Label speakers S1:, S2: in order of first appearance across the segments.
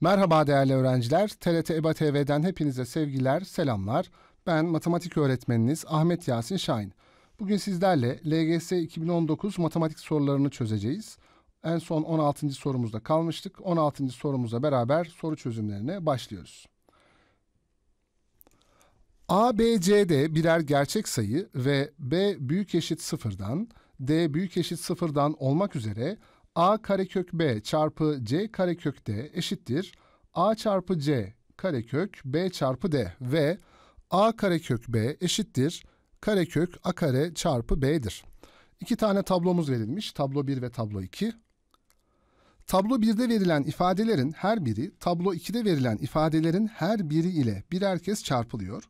S1: Merhaba değerli öğrenciler. TRT EBA TV'den hepinize sevgiler, selamlar. Ben matematik öğretmeniniz Ahmet Yasin Şahin. Bugün sizlerle LGS 2019 matematik sorularını çözeceğiz. En son 16. sorumuzda kalmıştık. 16. sorumuzla beraber soru çözümlerine başlıyoruz. A, B, C'de birer gerçek sayı ve B büyük eşit sıfırdan, D büyük eşit sıfırdan olmak üzere a karekök b çarpı c karekök d eşittir a çarpı c karekök b çarpı d ve a karekök b eşittir karekök a kare çarpı b'dir. İki tane tablomuz verilmiş. Tablo 1 ve tablo 2. Tablo 1'de verilen ifadelerin her biri, tablo 2'de verilen ifadelerin her biri ile birer kez çarpılıyor.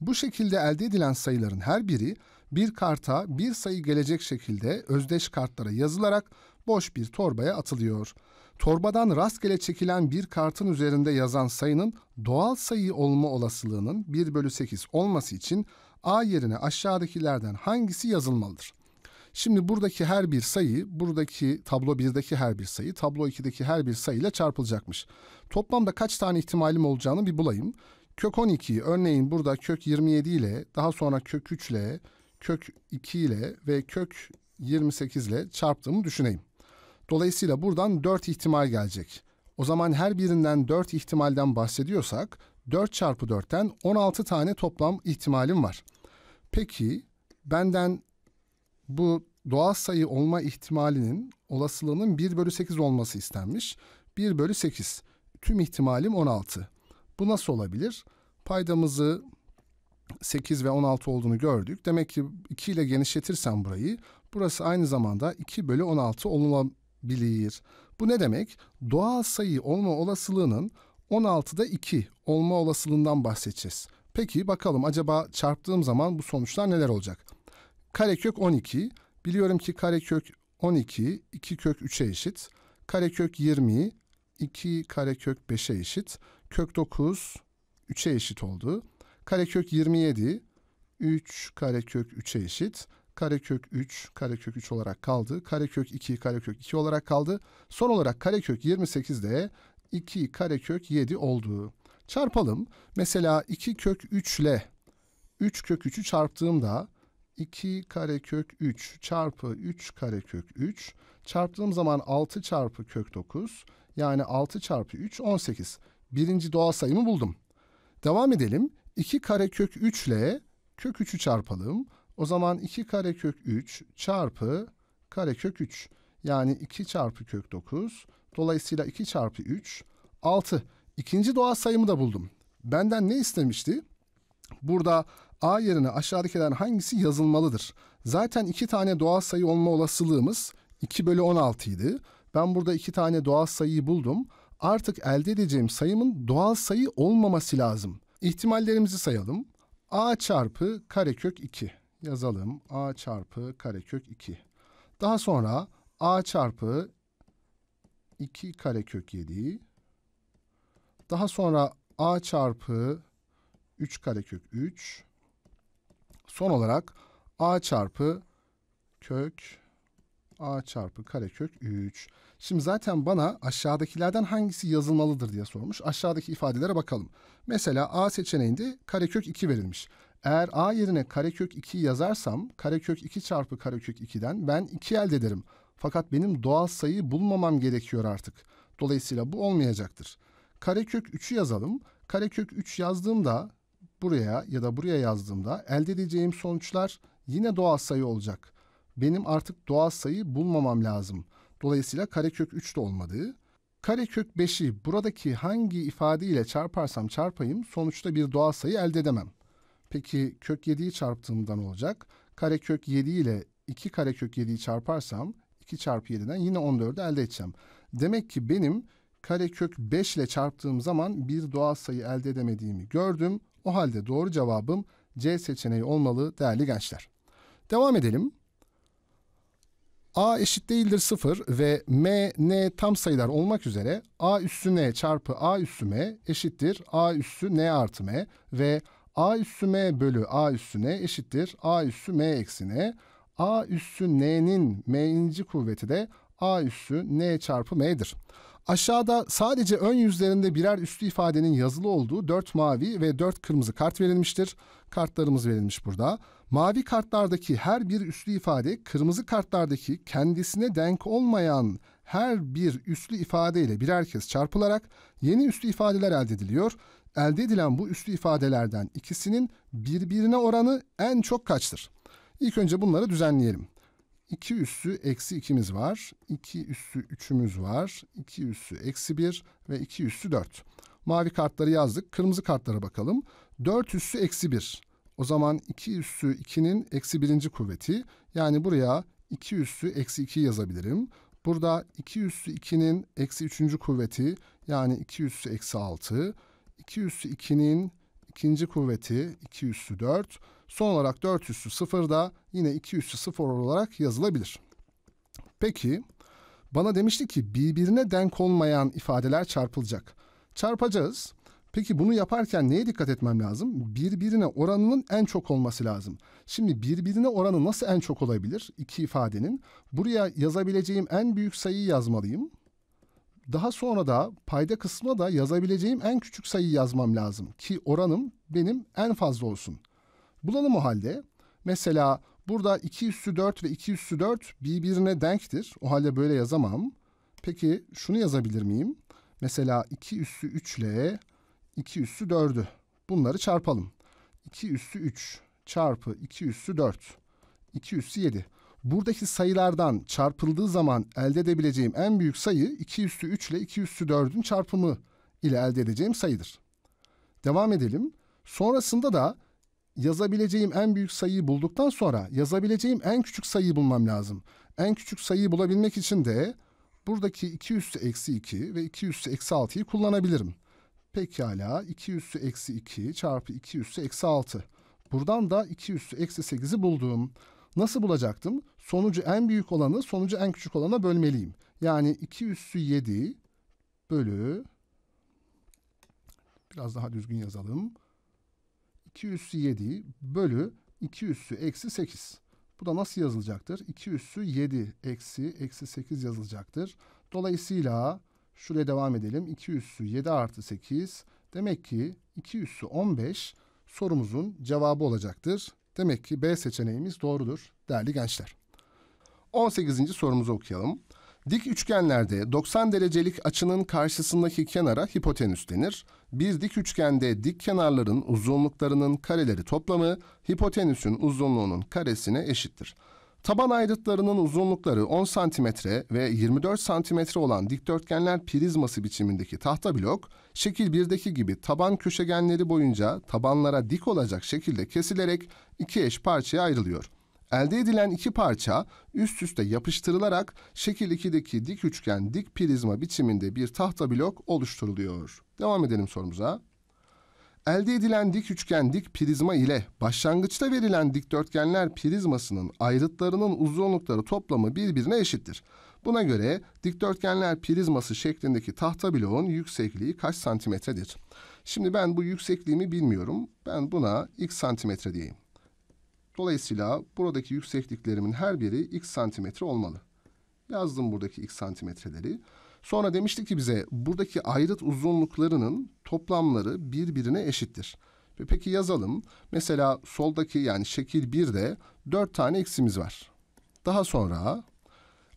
S1: Bu şekilde elde edilen sayıların her biri bir karta bir sayı gelecek şekilde özdeş kartlara yazılarak boş bir torbaya atılıyor. Torbadan rastgele çekilen bir kartın üzerinde yazan sayının doğal sayı olma olasılığının 1 bölü 8 olması için A yerine aşağıdakilerden hangisi yazılmalıdır? Şimdi buradaki her bir sayı, buradaki tablo 1'deki her bir sayı, tablo 2'deki her bir sayıyla çarpılacakmış. Toplamda kaç tane ihtimalim olacağını bir bulayım. Kök 12'yi örneğin burada kök 27 ile, daha sonra kök 3 ile, kök 2 ile ve kök 28 ile çarptığımı düşüneyim. Dolayısıyla buradan 4 ihtimal gelecek. O zaman her birinden 4 ihtimalden bahsediyorsak 4 çarpı 4'ten 16 tane toplam ihtimalim var. Peki benden bu doğal sayı olma ihtimalinin olasılığının 1 bölü 8 olması istenmiş. 1 bölü 8 tüm ihtimalim 16. Bu nasıl olabilir? Paydamızı 8 ve 16 olduğunu gördük. Demek ki 2 ile genişletirsem burayı burası aynı zamanda 2 bölü 16 bilir. Bu ne demek? Doğal sayı olma olasılığının 16'da 2 olma olasılığından bahsedeceğiz. Peki bakalım acaba çarptığım zaman bu sonuçlar neler olacak? Karekök 12. Biliyorum ki karekök 12 2 kök 3'e eşit. Karekök 20 2 karekök 5'e eşit. Kök 9 3'e eşit oldu. Karekök 27 3 karekök 3'e eşit karekök 3, karekök 3 olarak kaldı. Karekök 2, karekök 2 olarak kaldı. Son olarak karekök 28 de 2 karekök 7 oldu. Çarpalım. Mesela 2 kök 3 ile 3 kök 3'ü çarptığımda 2 karekök 3 çarpı 3 karekök 3 çarptığım zaman 6 çarpı kök 9 yani 6 çarpı 3 18. Birinci doğal sayımı buldum. Devam edelim. 2 karekök 3 ile kök 3'ü çarpalım. O zaman 2 karekök 3 çarpı karekök 3. Yani 2 çarpı kök 9. Dolayısıyla 2 çarpı 3 6. İkinci doğal sayımı da buldum. Benden ne istemişti? Burada A yerine aşağıdakilerden hangisi yazılmalıdır? Zaten iki tane doğal sayı olma olasılığımız 2 bölü 16 idi. Ben burada iki tane doğal sayıyı buldum. Artık elde edeceğim sayımın doğal sayı olmaması lazım. İhtimallerimizi sayalım. A çarpı karekök 2 yazalım. A çarpı karekök 2. Daha sonra A çarpı 2 karekök 7. Daha sonra A çarpı 3 karekök 3. Son olarak A çarpı kök A çarpı karekök 3. Şimdi zaten bana aşağıdakilerden hangisi yazılmalıdır diye sormuş. Aşağıdaki ifadelere bakalım. Mesela A seçeneğinde karekök 2 verilmiş. Eğer a yerine karekök 2 yazarsam karekök 2 çarpı karekök 2'den ben 2 elde ederim. Fakat benim doğal sayı bulmamam gerekiyor artık. Dolayısıyla bu olmayacaktır. Karekök 3'ü yazalım. Karekök 3 yazdığımda buraya ya da buraya yazdığımda elde edeceğim sonuçlar yine doğal sayı olacak. Benim artık doğal sayı bulmamam lazım. Dolayısıyla karekök 3 de olmadığı. Karekök 5'i buradaki hangi ifadeyle çarparsam çarpayım sonuçta bir doğal sayı elde edemem. Peki kök 7'yi çarptığımda ne olacak? Kare kök 7 ile 2 kare kök 7'yi çarparsam 2 çarpı 7'den yine 14'ü elde edeceğim. Demek ki benim kare kök 5 ile çarptığım zaman bir doğal sayı elde edemediğimi gördüm. O halde doğru cevabım C seçeneği olmalı değerli gençler. Devam edelim. A eşit değildir 0 ve M, N tam sayılar olmak üzere A üssü N çarpı A üssü M eşittir A üssü N artı M ve A a üssü m bölü a üssü n eşittir a üssü m eksi n. a üssü n'nin m'inci kuvveti de a üssü n çarpı m'dir. Aşağıda sadece ön yüzlerinde birer üslü ifadenin yazılı olduğu 4 mavi ve 4 kırmızı kart verilmiştir. Kartlarımız verilmiş burada. Mavi kartlardaki her bir üslü ifade kırmızı kartlardaki kendisine denk olmayan her bir üslü ifade ile birer kez çarpılarak yeni üslü ifadeler elde ediliyor. Elde edilen bu üslü ifadelerden ikisinin birbirine oranı en çok kaçtır? İlk önce bunları düzenleyelim. 2 üssü eksi 2'miz var. 2 üssü 3'ümüz var. 2 üssü eksi 1 ve 2 üssü 4. Mavi kartları yazdık. Kırmızı kartlara bakalım. 4 üssü eksi 1. O zaman 2 üssü 2'nin eksi 1. kuvveti. Yani buraya 2 üssü eksi 2 yazabilirim. Burada 2 üssü 2'nin eksi 3. kuvveti yani 2 üssü eksi 6. 2 üssü 2'nin ikinci kuvveti 2 üssü 4. Son olarak 4 üssü 0 da yine 2 üssü 0 olarak yazılabilir. Peki bana demişti ki birbirine denk olmayan ifadeler çarpılacak. Çarpacağız. Peki bunu yaparken neye dikkat etmem lazım? Birbirine oranının en çok olması lazım. Şimdi birbirine oranı nasıl en çok olabilir? İki ifadenin. Buraya yazabileceğim en büyük sayıyı yazmalıyım. Daha sonra da payda kısmına da yazabileceğim en küçük sayı yazmam lazım ki oranım benim en fazla olsun. Bulalım o halde. Mesela burada 2 üssü 4 ve 2 üssü 4 birbirine denktir. O halde böyle yazamam. Peki şunu yazabilir miyim? Mesela 2 üssü 3 ile 2 üssü 4'ü. Bunları çarpalım. 2 üssü 3 çarpı 2 üssü 4. 2 üssü 7. Buradaki sayılardan çarpıldığı zaman elde edebileceğim en büyük sayı 2 üstü 3 ile 2 üstü 4'ün çarpımı ile elde edeceğim sayıdır. Devam edelim. Sonrasında da yazabileceğim en büyük sayıyı bulduktan sonra yazabileceğim en küçük sayıyı bulmam lazım. En küçük sayıyı bulabilmek için de buradaki 2 üssü eksi 2 ve 2 üssü eksi 6'yı kullanabilirim. Pekala 2 üssü eksi 2 çarpı 2 üssü eksi 6. Buradan da 2 üssü eksi 8'i bulduğum. Nasıl bulacaktım? Sonucu en büyük olanı sonucu en küçük olana bölmeliyim. Yani 2 üssü 7 bölü biraz daha düzgün yazalım. 2 üssü 7 bölü 2 üssü eksi 8. Bu da nasıl yazılacaktır? 2 üssü 7 eksi eksi 8 yazılacaktır. Dolayısıyla şuraya devam edelim. 2 üssü 7 artı 8 demek ki 2 üssü 15 sorumuzun cevabı olacaktır. Demek ki B seçeneğimiz doğrudur değerli gençler. 18. sorumuzu okuyalım. Dik üçgenlerde 90 derecelik açının karşısındaki kenara hipotenüs denir. Bir dik üçgende dik kenarların uzunluklarının kareleri toplamı hipotenüsün uzunluğunun karesine eşittir. Taban aydıtlarının uzunlukları 10 cm ve 24 cm olan dikdörtgenler prizması biçimindeki tahta blok, şekil 1'deki gibi taban köşegenleri boyunca tabanlara dik olacak şekilde kesilerek iki eş parçaya ayrılıyor. Elde edilen iki parça üst üste yapıştırılarak şekil 2'deki dik üçgen dik prizma biçiminde bir tahta blok oluşturuluyor. Devam edelim sorumuza. Elde edilen dik üçgen dik prizma ile başlangıçta verilen dikdörtgenler prizmasının ayrıtlarının uzunlukları toplamı birbirine eşittir. Buna göre dikdörtgenler prizması şeklindeki tahta bloğun yüksekliği kaç santimetredir? Şimdi ben bu yüksekliğimi bilmiyorum. Ben buna x santimetre diyeyim. Dolayısıyla buradaki yüksekliklerimin her biri x santimetre olmalı. Yazdım buradaki x santimetreleri. Sonra demişti ki bize buradaki ayrıt uzunluklarının toplamları birbirine eşittir. Peki yazalım. Mesela soldaki yani şekil 1'de 4 tane eksimiz var. Daha sonra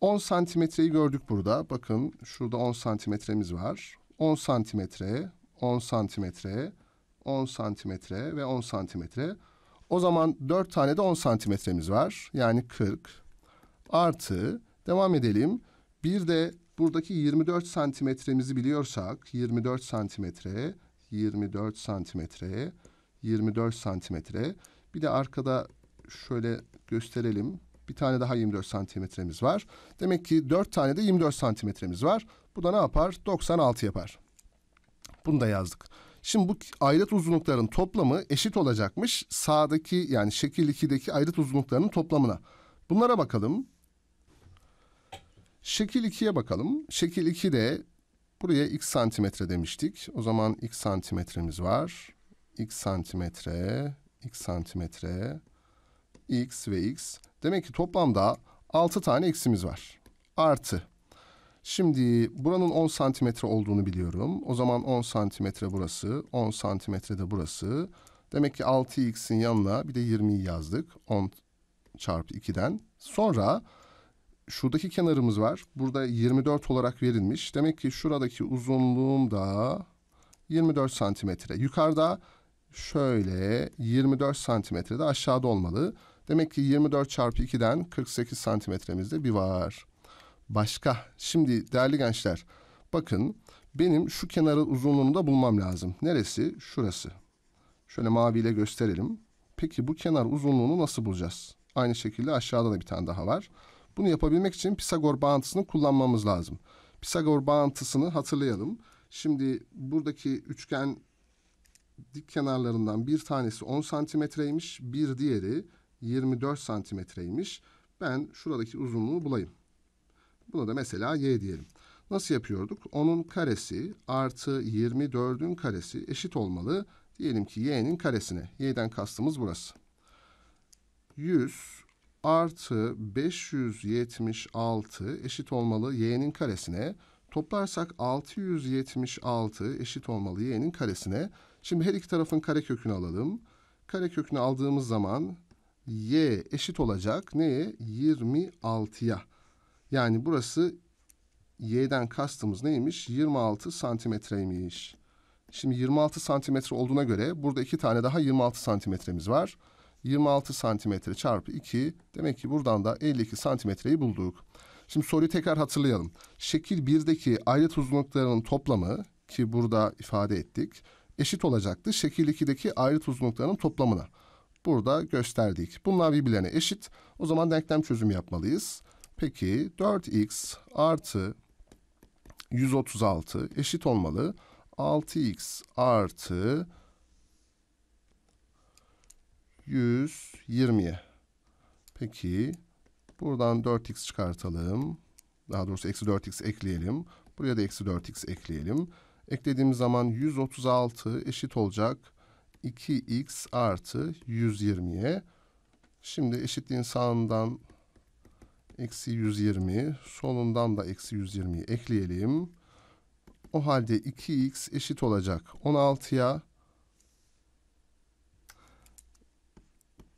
S1: 10 santimetreyi gördük burada. Bakın şurada 10 santimetremiz var. 10 santimetre, 10 santimetre, 10 santimetre ve 10 santimetre. O zaman 4 tane de 10 santimetremiz var. Yani 40 artı devam edelim. Bir de buradaki 24 santimetremizi biliyorsak 24 santimetre, 24 santimetre, 24 santimetre. Bir de arkada şöyle gösterelim. Bir tane daha 24 santimetremiz var. Demek ki 4 tane de 24 santimetremiz var. Bu da ne yapar? 96 yapar. Bunu da yazdık. Şimdi bu ayrıt uzunlukların toplamı eşit olacakmış sağdaki yani şekil 2'deki ayrıt uzunluklarının toplamına. Bunlara bakalım. Şekil 2'ye bakalım. Şekil de buraya x santimetre demiştik. O zaman x santimetremiz var. x santimetre, x santimetre, x ve x. Demek ki toplamda 6 tane x'imiz var. Artı. Şimdi buranın 10 santimetre olduğunu biliyorum. O zaman 10 santimetre burası, 10 santimetre de burası. Demek ki 6x'in yanına bir de 20'yi yazdık. 10 çarpı 2'den. Sonra şuradaki kenarımız var. Burada 24 olarak verilmiş. Demek ki şuradaki uzunluğum da 24 santimetre. Yukarıda şöyle 24 santimetre de aşağıda olmalı. Demek ki 24 çarpı 2'den 48 santimetremizde bir var. Başka. Şimdi değerli gençler bakın benim şu kenarı uzunluğunu da bulmam lazım. Neresi? Şurası. Şöyle maviyle gösterelim. Peki bu kenar uzunluğunu nasıl bulacağız? Aynı şekilde aşağıda da bir tane daha var. Bunu yapabilmek için Pisagor bağıntısını kullanmamız lazım. Pisagor bağıntısını hatırlayalım. Şimdi buradaki üçgen dik kenarlarından bir tanesi 10 santimetreymiş. Bir diğeri 24 santimetreymiş. Ben şuradaki uzunluğu bulayım. Buna da mesela y diyelim. Nasıl yapıyorduk? Onun karesi artı 24'ün karesi eşit olmalı. Diyelim ki y'nin karesine. Y'den kastımız burası. 100 artı 576 eşit olmalı y'nin karesine. Toplarsak 676 eşit olmalı y'nin karesine. Şimdi her iki tarafın karekökünü alalım. Karekökünü aldığımız zaman y eşit olacak neye? 26'ya. Yani burası y'den kastımız neymiş? 26 santimetreymiş. Şimdi 26 santimetre olduğuna göre burada iki tane daha 26 santimetremiz var. 26 santimetre çarpı 2 demek ki buradan da 52 santimetreyi bulduk. Şimdi soruyu tekrar hatırlayalım. Şekil 1'deki ayrıt uzunluklarının toplamı ki burada ifade ettik eşit olacaktı. Şekil 2'deki ayrıt uzunluklarının toplamına. Burada gösterdik. Bunlar birbirlerine eşit. O zaman denklem çözümü yapmalıyız. Peki 4x artı 136 eşit olmalı. 6x artı 120. Peki buradan 4x çıkartalım. Daha doğrusu eksi 4x ekleyelim. Buraya da eksi 4x ekleyelim. Eklediğimiz zaman 136 eşit olacak 2x artı 120'ye. Şimdi eşitliğin sağından eksi 120 solundan da eksi 120'yi ekleyelim. O halde 2x eşit olacak 16'ya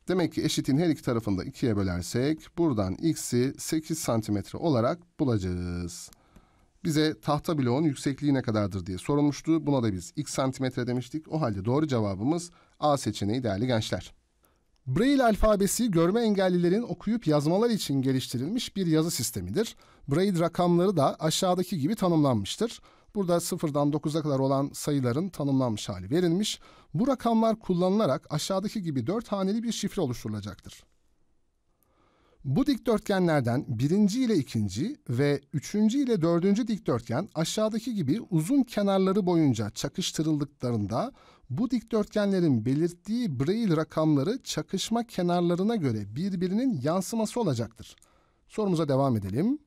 S1: Demek ki eşitin her iki tarafını da 2'ye bölersek buradan x'i 8 santimetre olarak bulacağız. Bize tahta bloğun yüksekliği ne kadardır diye sorulmuştu. Buna da biz x santimetre demiştik. O halde doğru cevabımız A seçeneği değerli gençler. Braille alfabesi görme engellilerin okuyup yazmalar için geliştirilmiş bir yazı sistemidir. Braille rakamları da aşağıdaki gibi tanımlanmıştır. Burada sıfırdan 9'a kadar olan sayıların tanımlanmış hali verilmiş. Bu rakamlar kullanılarak aşağıdaki gibi 4 haneli bir şifre oluşturulacaktır. Bu dikdörtgenlerden birinci ile ikinci ve üçüncü ile dördüncü dikdörtgen aşağıdaki gibi uzun kenarları boyunca çakıştırıldıklarında bu dikdörtgenlerin belirttiği Braille rakamları çakışma kenarlarına göre birbirinin yansıması olacaktır. Sorumuza devam edelim.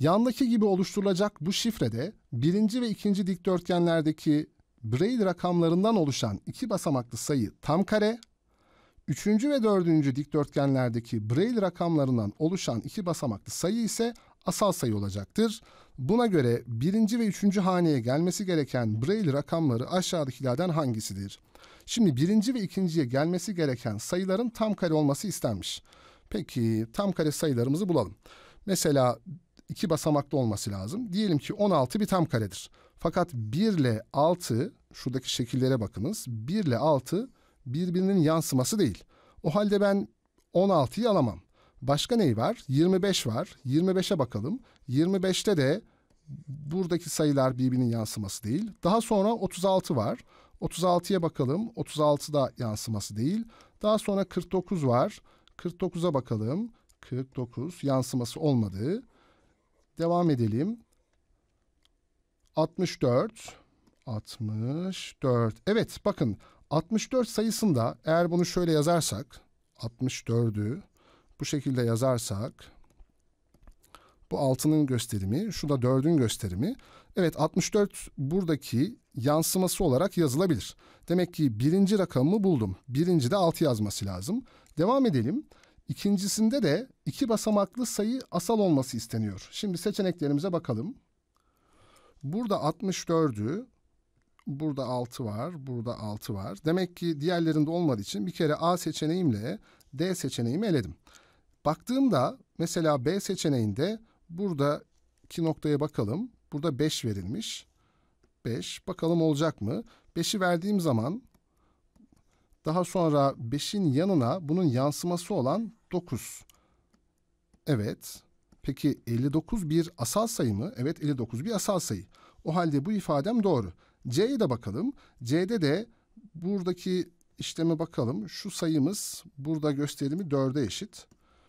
S1: Yandaki gibi oluşturulacak bu şifrede birinci ve ikinci dikdörtgenlerdeki Braille rakamlarından oluşan iki basamaklı sayı tam kare, üçüncü ve dördüncü dikdörtgenlerdeki Braille rakamlarından oluşan iki basamaklı sayı ise asal sayı olacaktır. Buna göre birinci ve üçüncü haneye gelmesi gereken Braille rakamları aşağıdakilerden hangisidir? Şimdi birinci ve ikinciye gelmesi gereken sayıların tam kare olması istenmiş. Peki tam kare sayılarımızı bulalım. Mesela iki basamaklı olması lazım. Diyelim ki 16 bir tam karedir. Fakat 1 ile 6 şuradaki şekillere bakınız. 1 ile 6 birbirinin yansıması değil. O halde ben 16'yı alamam. Başka neyi var? 25 var. 25'e bakalım. 25'te de buradaki sayılar birbirinin yansıması değil. Daha sonra 36 var. 36'ya bakalım. 36'da yansıması değil. Daha sonra 49 var. 49'a bakalım. 49 yansıması olmadığı. Devam edelim. 64 64 Evet bakın 64 sayısında eğer bunu şöyle yazarsak 64'ü bu şekilde yazarsak bu 6'nın gösterimi, şu da 4'ün gösterimi. Evet 64 buradaki yansıması olarak yazılabilir. Demek ki birinci rakamı buldum. Birinci de 6 yazması lazım. Devam edelim. İkincisinde de iki basamaklı sayı asal olması isteniyor. Şimdi seçeneklerimize bakalım. Burada 64'ü, burada 6 var, burada 6 var. Demek ki diğerlerinde olmadığı için bir kere A seçeneğimle D seçeneğimi eledim. Baktığımda mesela B seçeneğinde burada iki noktaya bakalım. Burada 5 verilmiş. 5. Bakalım olacak mı? 5'i verdiğim zaman daha sonra 5'in yanına bunun yansıması olan 9. Evet. Peki 59 bir asal sayı mı? Evet 59 bir asal sayı. O halde bu ifadem doğru. C'ye de bakalım. C'de de buradaki işleme bakalım. Şu sayımız burada gösterimi 4'e eşit.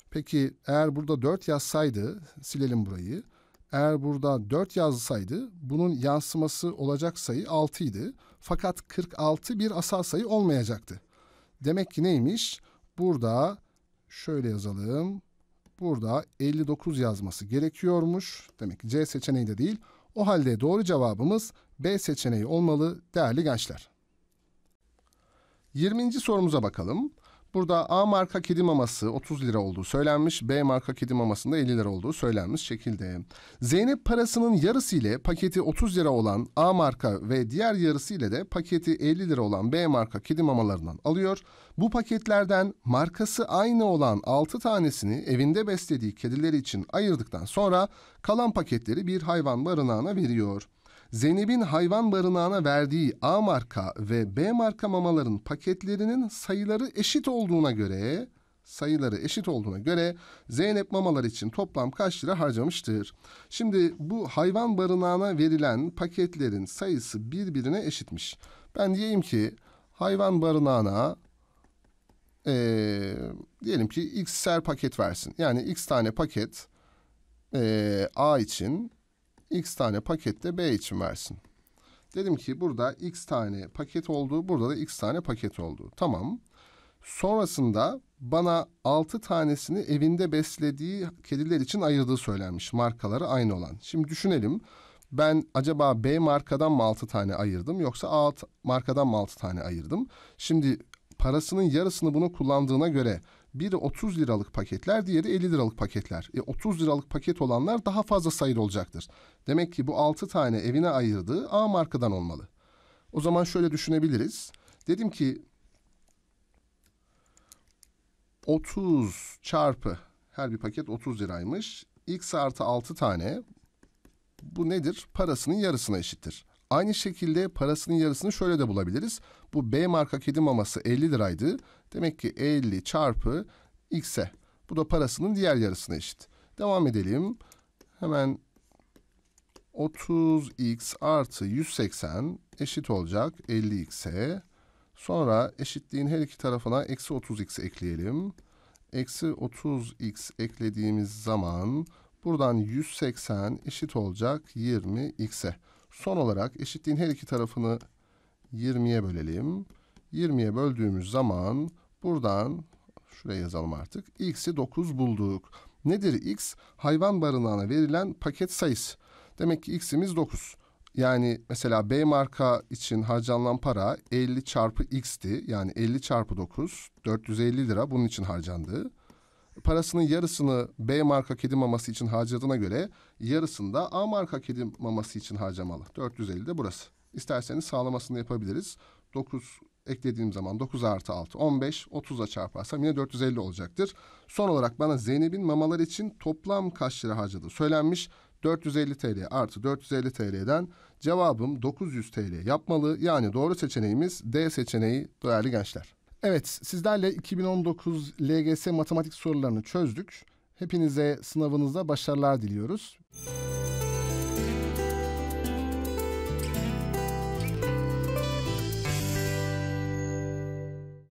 S1: Peki eğer burada 4 yazsaydı silelim burayı. Eğer burada 4 yazsaydı bunun yansıması olacak sayı 6 idi. Fakat 46 bir asal sayı olmayacaktı. Demek ki neymiş? Burada şöyle yazalım. Burada 59 yazması gerekiyormuş. Demek ki C seçeneği de değil. O halde doğru cevabımız B seçeneği olmalı değerli gençler. 20. sorumuza bakalım. Burada A marka kedi maması 30 lira olduğu söylenmiş. B marka kedi mamasında 50 lira olduğu söylenmiş şekilde. Zeynep parasının yarısı ile paketi 30 lira olan A marka ve diğer yarısı ile de paketi 50 lira olan B marka kedi mamalarından alıyor. Bu paketlerden markası aynı olan 6 tanesini evinde beslediği kedileri için ayırdıktan sonra kalan paketleri bir hayvan barınağına veriyor. Zeynep'in hayvan barınağına verdiği A marka ve B marka mamaların paketlerinin sayıları eşit olduğuna göre sayıları eşit olduğuna göre Zeynep mamalar için toplam kaç lira harcamıştır? Şimdi bu hayvan barınağına verilen paketlerin sayısı birbirine eşitmiş. Ben diyeyim ki hayvan barınağına ee, diyelim ki x'er paket versin. Yani x tane paket ee, A için x tane pakette B için versin. Dedim ki burada x tane paket oldu, burada da x tane paket oldu. Tamam. Sonrasında bana 6 tanesini evinde beslediği kediler için ayırdığı söylenmiş. Markaları aynı olan. Şimdi düşünelim. Ben acaba B markadan mı 6 tane ayırdım yoksa A markadan mı 6 tane ayırdım? Şimdi parasının yarısını bunu kullandığına göre biri 30 liralık paketler, diğeri 50 liralık paketler. E 30 liralık paket olanlar daha fazla sayılı olacaktır. Demek ki bu 6 tane evine ayırdığı A markadan olmalı. O zaman şöyle düşünebiliriz. Dedim ki 30 çarpı her bir paket 30 liraymış. X artı 6 tane bu nedir? Parasının yarısına eşittir. Aynı şekilde parasının yarısını şöyle de bulabiliriz. Bu B marka kedi maması 50 liraydı. Demek ki 50 çarpı x'e. Bu da parasının diğer yarısına eşit. Devam edelim. Hemen 30x artı 180 eşit olacak 50x'e. Sonra eşitliğin her iki tarafına eksi 30x ekleyelim. Eksi 30x eklediğimiz zaman buradan 180 eşit olacak 20x'e. Son olarak eşitliğin her iki tarafını 20'ye bölelim. 20'ye böldüğümüz zaman buradan şuraya yazalım artık. X'i 9 bulduk. Nedir X? Hayvan barınağına verilen paket sayısı. Demek ki X'imiz 9. Yani mesela B marka için harcanan para 50 çarpı X'ti. Yani 50 çarpı 9 450 lira bunun için harcandı parasının yarısını B marka kedi maması için harcadığına göre yarısında A marka kedi maması için harcamalı. 450 de burası. İsterseniz sağlamasını yapabiliriz. 9 eklediğim zaman 9 artı 6 15 30'a çarparsam yine 450 olacaktır. Son olarak bana Zeynep'in mamalar için toplam kaç lira harcadığı söylenmiş. 450 TL artı 450 TL'den cevabım 900 TL yapmalı. Yani doğru seçeneğimiz D seçeneği değerli gençler. Evet sizlerle 2019 LGS matematik sorularını çözdük. Hepinize sınavınızda başarılar diliyoruz. Müzik